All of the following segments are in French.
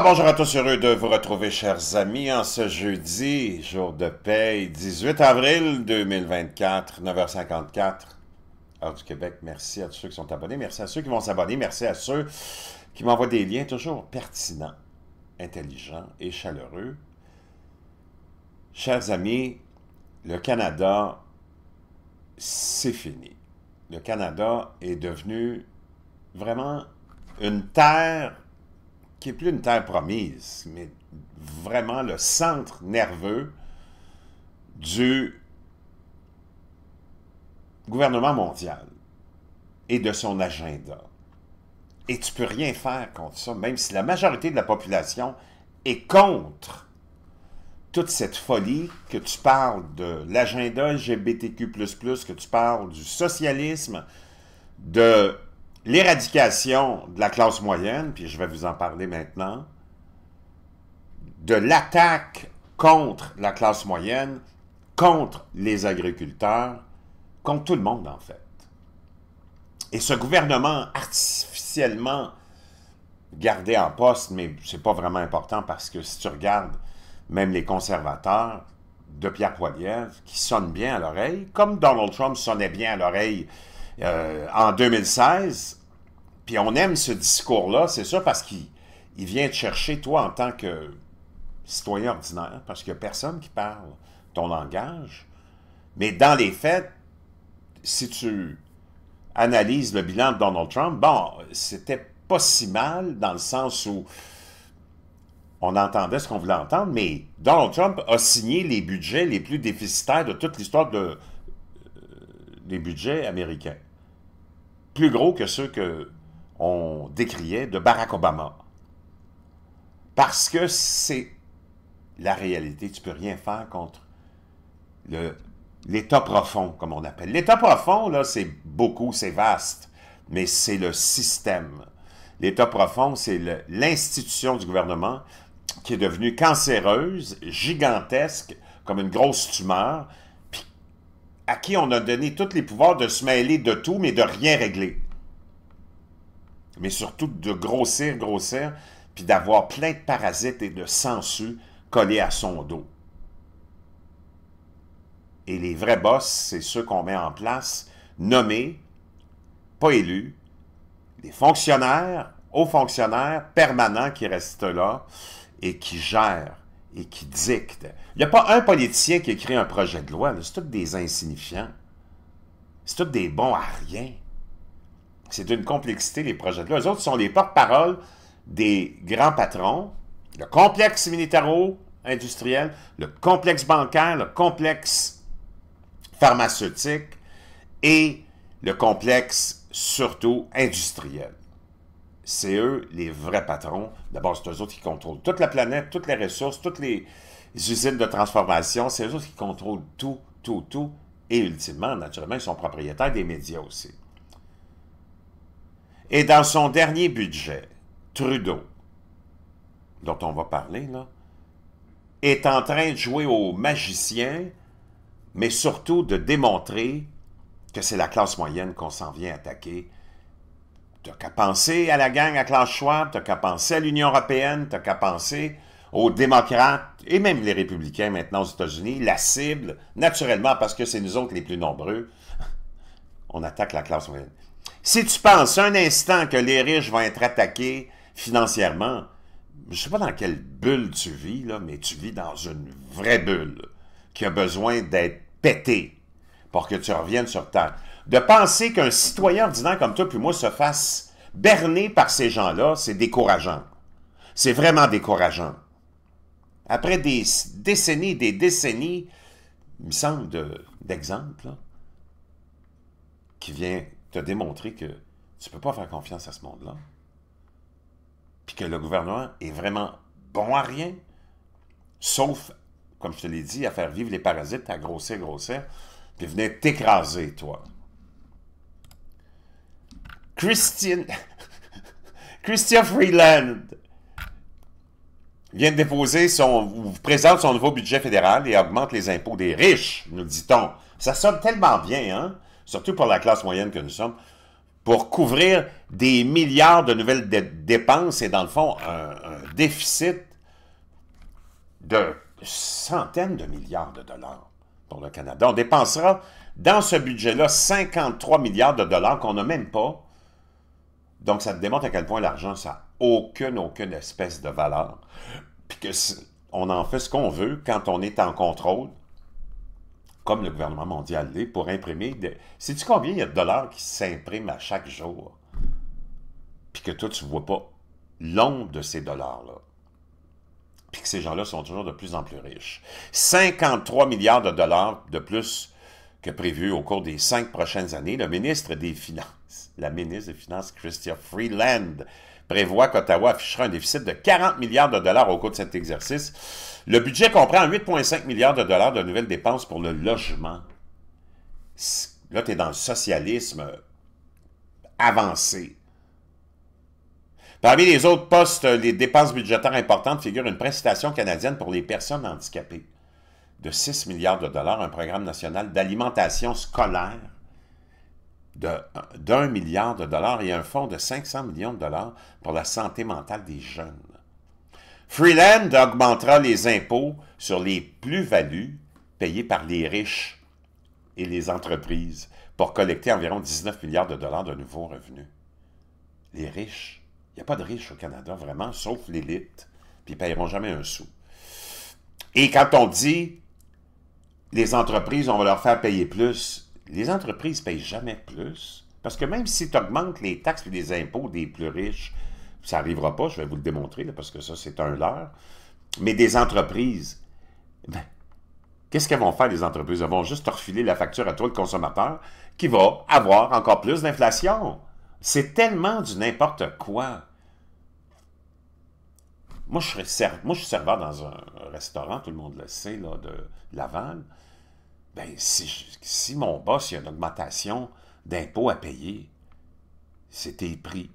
Ah, bonjour à tous, heureux de vous retrouver, chers amis, en ce jeudi, jour de paix, 18 avril 2024, 9h54, heure du Québec. Merci à tous ceux qui sont abonnés, merci à ceux qui vont s'abonner, merci à ceux qui m'envoient des liens toujours pertinents, intelligents et chaleureux. Chers amis, le Canada, c'est fini. Le Canada est devenu vraiment une terre qui n'est plus une terre promise, mais vraiment le centre nerveux du gouvernement mondial et de son agenda. Et tu peux rien faire contre ça, même si la majorité de la population est contre toute cette folie que tu parles de l'agenda LGBTQ++, que tu parles du socialisme, de l'éradication de la classe moyenne, puis je vais vous en parler maintenant, de l'attaque contre la classe moyenne, contre les agriculteurs, contre tout le monde en fait. Et ce gouvernement artificiellement gardé en poste, mais c'est pas vraiment important parce que si tu regardes même les conservateurs de Pierre Poilievre, qui sonnent bien à l'oreille, comme Donald Trump sonnait bien à l'oreille euh, en 2016. Puis on aime ce discours-là, c'est ça, parce qu'il vient te chercher, toi, en tant que citoyen ordinaire, parce qu'il n'y a personne qui parle ton langage. Mais dans les faits, si tu analyses le bilan de Donald Trump, bon, c'était pas si mal dans le sens où on entendait ce qu'on voulait entendre, mais Donald Trump a signé les budgets les plus déficitaires de toute l'histoire euh, des budgets américains plus gros que ceux que on décriait de Barack Obama. Parce que c'est la réalité. Tu ne peux rien faire contre l'état profond, comme on appelle. L'état profond, là, c'est beaucoup, c'est vaste, mais c'est le système. L'état profond, c'est l'institution du gouvernement qui est devenue cancéreuse, gigantesque, comme une grosse tumeur, à qui on a donné tous les pouvoirs de se mêler de tout, mais de rien régler. Mais surtout de grossir, grossir, puis d'avoir plein de parasites et de sangsues collés à son dos. Et les vrais boss, c'est ceux qu'on met en place, nommés, pas élus, des fonctionnaires, hauts fonctionnaires permanents qui restent là et qui gèrent et qui dicte Il n'y a pas un politicien qui écrit un projet de loi. C'est tous des insignifiants. C'est tous des bons à rien. C'est une complexité, les projets de loi. Les autres sont les porte-parole des grands patrons, le complexe militaro-industriel, le complexe bancaire, le complexe pharmaceutique et le complexe surtout industriel c'est eux les vrais patrons. D'abord, c'est eux autres qui contrôlent toute la planète, toutes les ressources, toutes les usines de transformation. C'est eux autres qui contrôlent tout, tout, tout. Et ultimement, naturellement, ils sont propriétaires des médias aussi. Et dans son dernier budget, Trudeau, dont on va parler, là, est en train de jouer au magicien, mais surtout de démontrer que c'est la classe moyenne qu'on s'en vient attaquer T'as qu'à penser à la gang à Klaus tu t'as qu'à penser à l'Union européenne, t'as qu'à penser aux démocrates et même les républicains maintenant aux États-Unis, la cible, naturellement, parce que c'est nous autres les plus nombreux, on attaque la classe moyenne. Si tu penses un instant que les riches vont être attaqués financièrement, je ne sais pas dans quelle bulle tu vis, là, mais tu vis dans une vraie bulle qui a besoin d'être pétée pour que tu reviennes sur Terre de penser qu'un citoyen ordinaire comme toi puis moi se fasse berner par ces gens-là, c'est décourageant. C'est vraiment décourageant. Après des décennies, des décennies, il me semble, d'exemples, qui vient te démontrer que tu ne peux pas faire confiance à ce monde-là. Puis que le gouvernement est vraiment bon à rien, sauf, comme je te l'ai dit, à faire vivre les parasites, à grossir, grossir, puis venir t'écraser, toi. Christian... Christian Freeland vient de déposer son... présente son nouveau budget fédéral et augmente les impôts des riches, nous dit-on. Ça sonne tellement bien, hein? Surtout pour la classe moyenne que nous sommes. Pour couvrir des milliards de nouvelles dépenses et, dans le fond, un, un déficit de centaines de milliards de dollars pour le Canada. On dépensera dans ce budget-là 53 milliards de dollars qu'on n'a même pas donc, ça te démontre à quel point l'argent, ça n'a aucune, aucune espèce de valeur. Puis que on en fait ce qu'on veut quand on est en contrôle, comme le gouvernement mondial l'est, pour imprimer. des... Sais-tu combien il y a de dollars qui s'impriment à chaque jour? Puis que toi, tu ne vois pas l'ombre de ces dollars-là. Puis que ces gens-là sont toujours de plus en plus riches. 53 milliards de dollars de plus que prévu au cours des cinq prochaines années, le ministre des Finances, la ministre des Finances, Christian Freeland, prévoit qu'Ottawa affichera un déficit de 40 milliards de dollars au cours de cet exercice. Le budget comprend 8,5 milliards de dollars de nouvelles dépenses pour le logement. Là, tu es dans le socialisme avancé. Parmi les autres postes, les dépenses budgétaires importantes figurent une prestation canadienne pour les personnes handicapées de 6 milliards de dollars, un programme national d'alimentation scolaire d'un milliard de dollars et un fonds de 500 millions de dollars pour la santé mentale des jeunes. Freeland augmentera les impôts sur les plus-values payées par les riches et les entreprises pour collecter environ 19 milliards de dollars de nouveaux revenus. Les riches, il n'y a pas de riches au Canada vraiment, sauf l'élite, puis ils ne paieront jamais un sou. Et quand on dit les entreprises, on va leur faire payer plus. Les entreprises ne payent jamais plus. Parce que même si tu augmentes les taxes et les impôts des plus riches, ça n'arrivera pas, je vais vous le démontrer, parce que ça, c'est un leurre. Mais des entreprises, ben, qu'est-ce qu'elles vont faire, les entreprises? Elles vont juste te refiler la facture à toi, le consommateur, qui va avoir encore plus d'inflation. C'est tellement du n'importe quoi. Moi, je serais moi, je suis serveur dans un restaurant, tout le monde le sait, là, de, Laval. Ben, si, mon boss, il y a une augmentation d'impôts à payer, c'est tes prix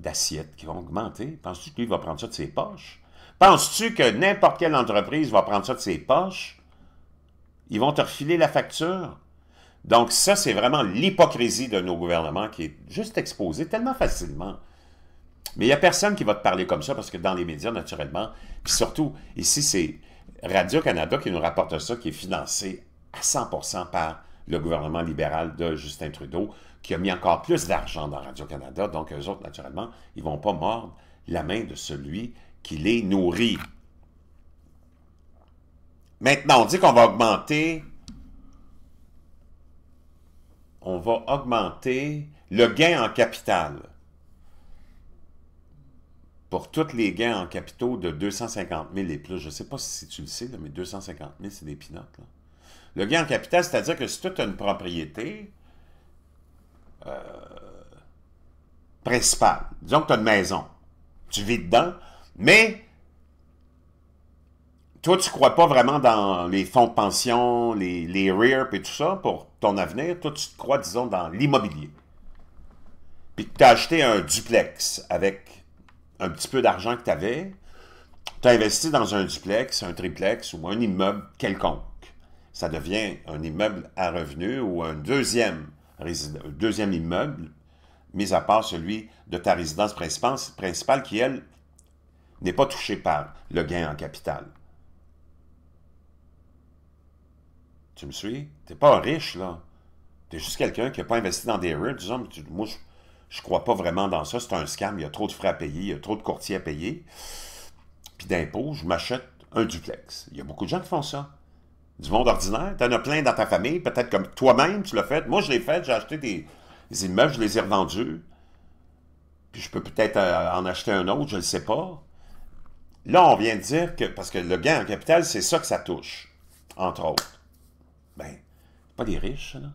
d'assiettes qui vont augmenter. Penses-tu qu'il va prendre ça de ses poches? Penses-tu que n'importe quelle entreprise va prendre ça de ses poches? Ils vont te refiler la facture. Donc ça, c'est vraiment l'hypocrisie de nos gouvernements qui est juste exposée tellement facilement. Mais il n'y a personne qui va te parler comme ça parce que dans les médias, naturellement, puis surtout, ici, c'est Radio-Canada qui nous rapporte ça, qui est financé à 100 par le gouvernement libéral de Justin Trudeau, qui a mis encore plus d'argent dans Radio-Canada. Donc, eux autres, naturellement, ils ne vont pas mordre la main de celui qui les nourrit. Maintenant, on dit qu'on va augmenter... On va augmenter le gain en capital pour tous les gains en capitaux de 250 000 et plus. Je ne sais pas si tu le sais, mais 250 000, c'est des pinottes. Le gain en capital, c'est-à-dire que si tu as une propriété euh, principale, disons que tu as une maison, tu vis dedans, mais toi, tu ne crois pas vraiment dans les fonds de pension, les, les et tout ça pour ton avenir. Toi, tu te crois, disons, dans l'immobilier. Puis tu as acheté un duplex avec un petit peu d'argent que tu avais, tu as investi dans un duplex, un triplex ou un immeuble quelconque. Ça devient un immeuble à revenu ou un deuxième, deuxième immeuble, mis à part celui de ta résidence principale, qui, elle, n'est pas touchée par le gain en capital. Tu me suis? T'es pas riche, là. es juste quelqu'un qui n'a pas investi dans des rues, Disons, moi, je ne crois pas vraiment dans ça. C'est un scam. Il y a trop de frais à payer. Il y a trop de courtiers à payer. Puis d'impôts, je m'achète un duplex. Il y a beaucoup de gens qui font ça. Du monde ordinaire. Tu en as plein dans ta famille. Peut-être comme toi-même, tu l'as fait. Moi, je l'ai fait. J'ai acheté des, des, immeubles. Je les ai revendus. Puis je peux peut-être euh, en acheter un autre. Je ne sais pas. Là, on vient de dire que, parce que le gain en capital, c'est ça que ça touche, entre autres. Ben, pas des riches, là.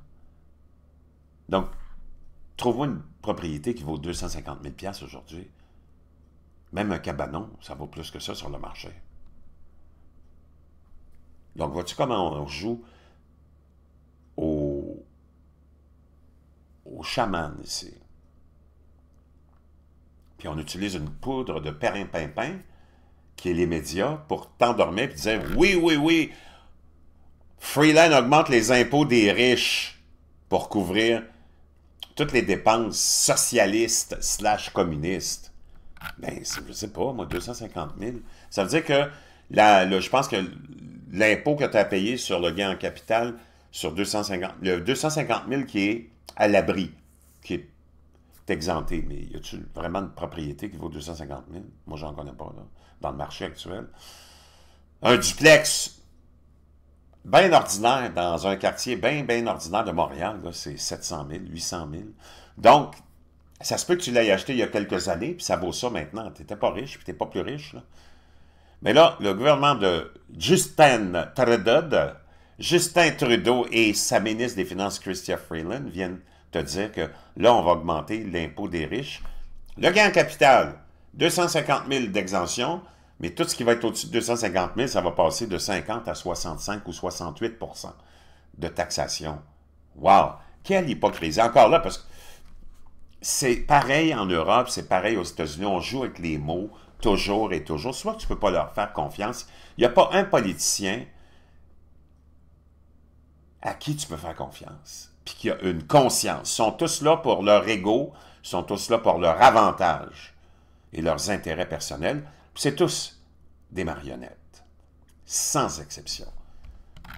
Donc, trouve-moi une propriété qui vaut 250 000 aujourd'hui. Même un cabanon, ça vaut plus que ça sur le marché. Donc, vois-tu comment on joue au, au chaman ici? Puis on utilise une poudre de perrin-pimpin, qui est les médias, pour t'endormir et dire Oui, oui, oui, Freeland augmente les impôts des riches pour couvrir toutes les dépenses socialistes slash communistes, ben, je sais pas, moi, 250 000. Ça veut dire que, je pense que l'impôt que tu as payé sur le gain en capital, sur 250, le 250 000 qui est à l'abri, qui est exempté. Mais y a-t-il vraiment une propriété qui vaut 250 000? Moi, j'en connais pas, dans le marché actuel. Un duplex, bien ordinaire dans un quartier bien, bien ordinaire de Montréal. C'est 700 000, 800 000. Donc, ça se peut que tu l'aies acheté il y a quelques années, puis ça vaut ça maintenant. Tu n'étais pas riche, puis tu n'es pas plus riche. Mais là, le gouvernement de Justin Trudeau, Justin Trudeau et sa ministre des Finances, Christian Freeland, viennent te dire que là, on va augmenter l'impôt des riches. Le gain en capital, 250 000 d'exemption, mais tout ce qui va être au-dessus de 250 000, ça va passer de 50 à 65 ou 68 de taxation. Wow! Quelle hypocrisie! Encore là, parce que c'est pareil en Europe, c'est pareil aux États-Unis. On joue avec les mots toujours et toujours. Soit tu ne peux pas leur faire confiance. Il n'y a pas un politicien à qui tu peux faire confiance, puis qui a une conscience. Ils sont tous là pour leur ego, sont tous là pour leur avantage et leurs intérêts personnels. C'est tous des marionnettes, sans exception.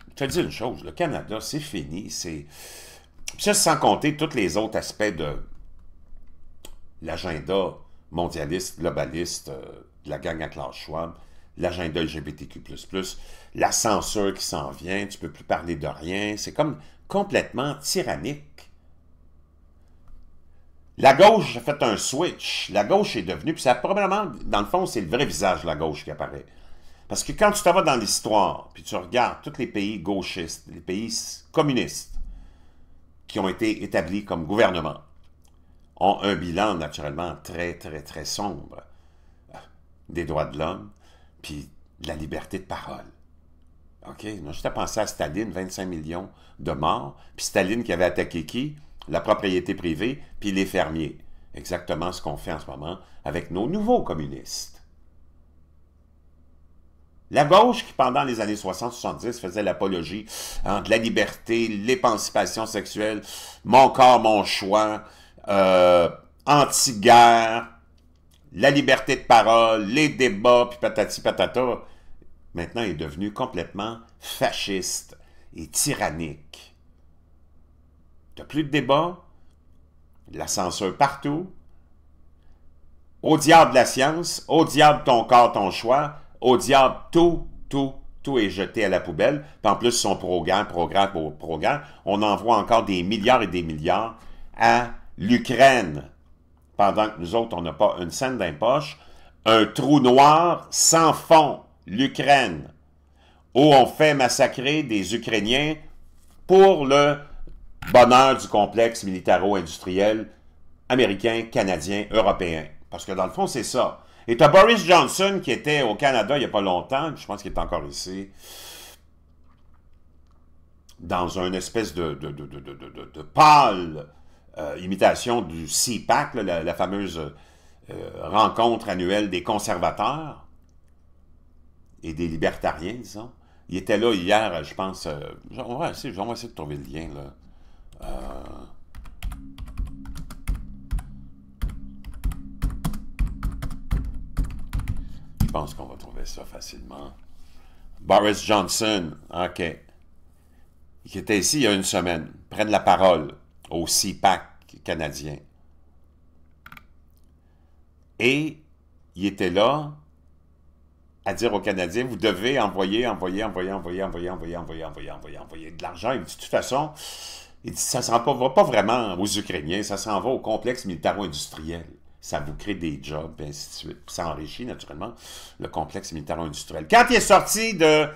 Je te dis une chose, le Canada, c'est fini, c'est... Ça, sans compter tous les autres aspects de l'agenda mondialiste, globaliste, euh, de la gang à Klaus Schwab, l'agenda LGBTQ++, la censure qui s'en vient, tu ne peux plus parler de rien, c'est comme complètement tyrannique. La gauche a fait un switch. La gauche est devenue, puis ça probablement, dans le fond, c'est le vrai visage de la gauche qui apparaît. Parce que quand tu t'en vas dans l'histoire, puis tu regardes tous les pays gauchistes, les pays communistes, qui ont été établis comme gouvernement, ont un bilan naturellement très, très, très sombre des droits de l'homme, puis de la liberté de parole. OK? non je juste à à Staline, 25 millions de morts, puis Staline qui avait attaqué qui? la propriété privée, puis les fermiers. Exactement ce qu'on fait en ce moment avec nos nouveaux communistes. La gauche qui, pendant les années 60-70, faisait l'apologie entre hein, de la liberté, l'émancipation sexuelle, mon corps, mon choix, euh, anti-guerre, la liberté de parole, les débats, puis patati patata, maintenant est devenue complètement fasciste et tyrannique plus de débat, la censure partout. Au diable la science, au diable ton corps, ton choix, au diable tout, tout, tout est jeté à la poubelle. Puis en plus, son programme, programme, programme, on envoie encore des milliards et des milliards à l'Ukraine. Pendant que nous autres, on n'a pas une scène d'impoche. poche, un trou noir sans fond, l'Ukraine, où on fait massacrer des Ukrainiens pour le bonheur du complexe militaro-industriel américain, canadien, européen. Parce que dans le fond, c'est ça. Et tu as Boris Johnson qui était au Canada il n'y a pas longtemps, je pense qu'il est encore ici, dans une espèce de, de, pâle euh, imitation du CPAC, la, fameuse euh, rencontre annuelle des conservateurs et des libertariens, disons. Il était là hier, je pense. Euh, on, essayer, essayer, de trouver le lien. Là. Euh, je pense qu'on va trouver ça facilement. Boris Johnson, OK, qui était ici il y a une semaine, prenne la parole au CPAC canadien. Et il était là à dire aux Canadiens, vous devez envoyer, envoyer, envoyer, envoyer, envoyer, envoyer, envoyer, envoyer, envoyer, envoyer de l'argent. de toute façon, il dit, ça ne s'en va pas vraiment aux Ukrainiens, ça s'en va au complexe militaro-industriel. Ça vous crée des jobs, et ainsi de suite. ça enrichit, naturellement, le complexe militaro-industriel. Quand il est sorti de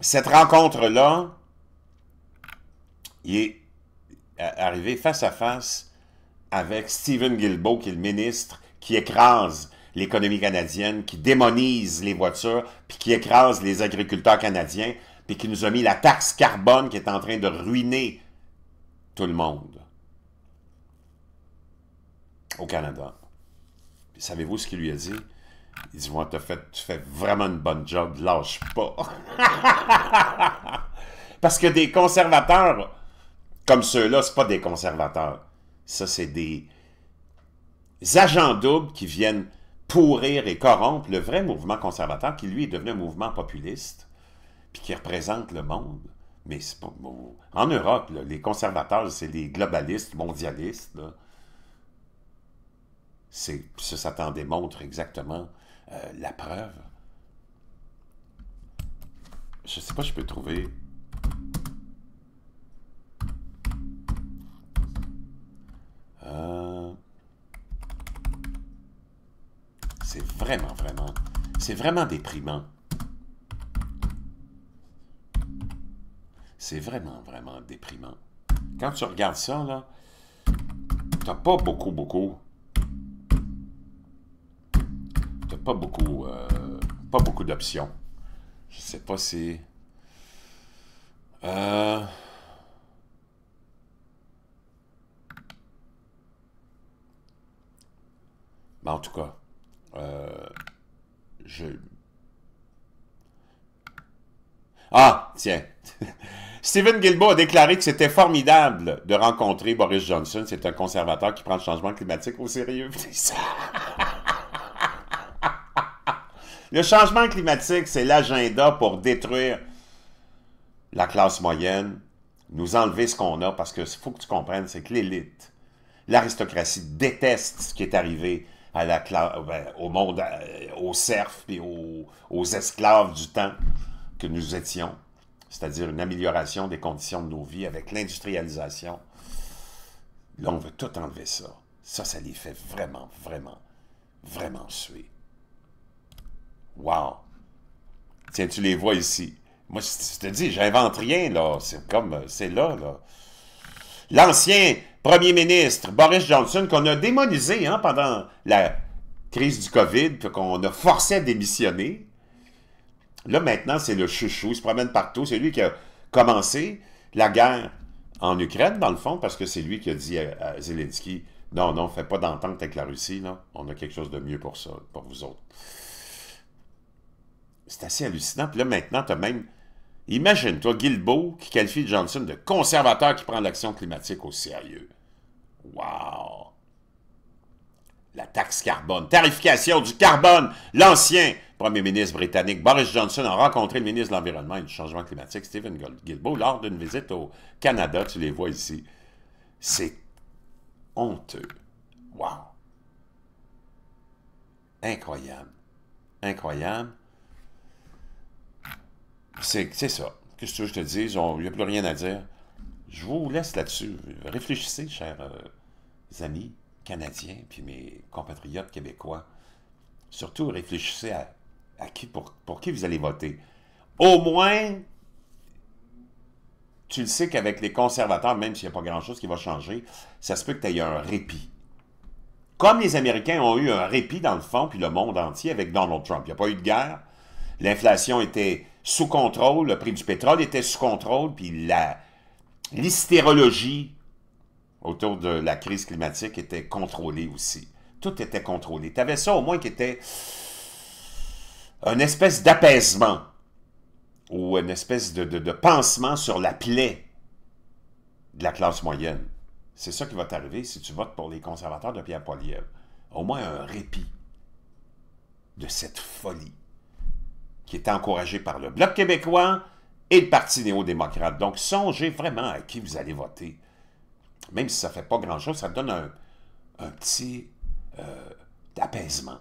cette rencontre-là, il est euh, arrivé face à face avec Stephen Guilbeault, qui est le ministre, qui écrase l'économie canadienne, qui démonise les voitures, puis qui écrase les agriculteurs canadiens puis qui nous a mis la taxe carbone qui est en train de ruiner tout le monde au Canada. Savez-vous ce qu'il lui a dit? Il dit, tu fais vraiment une bonne job, lâche pas. Parce que des conservateurs comme ceux-là, c'est pas des conservateurs. Ça, c'est des agents doubles qui viennent pourrir et corrompre le vrai mouvement conservateur qui, lui, est devenu un mouvement populiste puis qui représentent le monde. Mais c'est pas. Bon. En Europe, les conservateurs, c'est les globalistes, mondialistes. C'est, ça, ça t'en démontre exactement euh, la preuve. Je sais pas, je peux trouver. Euh, c'est vraiment, vraiment. C'est vraiment déprimant. C'est vraiment, vraiment déprimant. Quand tu regardes ça, là, t'as pas beaucoup, beaucoup. T'as pas beaucoup, euh, pas beaucoup d'options. Je sais pas si. Mais euh, ben, en tout cas, euh, je. Ah, tiens. Stephen Gilbo a déclaré que c'était formidable de rencontrer Boris Johnson. C'est un conservateur qui prend le changement climatique au sérieux. le changement climatique, c'est l'agenda pour détruire la classe moyenne, nous enlever ce qu'on a, parce que faut que tu comprennes, c'est que l'élite, l'aristocratie déteste ce qui est arrivé à la ben, au monde, euh, aux serfs et aux esclaves du temps que nous étions c'est-à-dire une amélioration des conditions de nos vies avec l'industrialisation. Là, on veut tout enlever ça. Ça, ça les fait vraiment, vraiment, vraiment suer. Wow! Tiens, tu les vois ici. Moi, je te dis, j'invente rien, là. C'est comme, euh, c'est là, là. L'ancien premier ministre Boris Johnson, qu'on a démonisé hein, pendant la crise du COVID, qu'on a forcé à démissionner, Là, maintenant, c'est le chouchou, il se promène partout. C'est lui qui a commencé la guerre en Ukraine, dans le fond, parce que c'est lui qui a dit à, Zelensky Non, non, fais pas d'entente avec la Russie, là. on a quelque chose de mieux pour ça, pour vous autres. C'est assez hallucinant. Puis là, maintenant, tu as même. Imagine-toi Guilbeault qui qualifie Johnson de conservateur qui prend l'action climatique au sérieux. Waouh! la taxe carbone, tarification du carbone. L'ancien premier ministre britannique Boris Johnson a rencontré le ministre de l'Environnement et du Changement climatique, Stephen Guilbeault, lors d'une visite au Canada. Tu les vois ici. C'est honteux. Wow! Incroyable. Incroyable. C'est ça. Qu'est-ce que je te dis? Il n'y a plus rien à dire. Je vous laisse là-dessus. Réfléchissez, chers euh, amis. Canadiens, puis mes compatriotes québécois, surtout réfléchissez à, qui, pour, pour qui vous allez voter. Au moins, tu le sais qu'avec les conservateurs, même s'il n'y a pas grand-chose qui va changer, ça se peut que tu aies un répit. Comme les Américains ont eu un répit dans le fond, puis le monde entier avec Donald Trump. Il n'y a pas eu de guerre. L'inflation était sous contrôle, le prix du pétrole était sous contrôle, puis l'hystérologie autour de la crise climatique était contrôlé aussi. Tout était contrôlé. Tu avais ça au moins qui était une espèce d'apaisement ou une espèce de, pansement sur la plaie de la classe moyenne. C'est ça qui va t'arriver si tu votes pour les conservateurs de Pierre Poilievre. Au moins un répit de cette folie qui est encouragée par le Bloc québécois et le Parti néo-démocrate. Donc songez vraiment à qui vous allez voter même si ça ne fait pas grand-chose, ça donne un, petit euh, apaisement.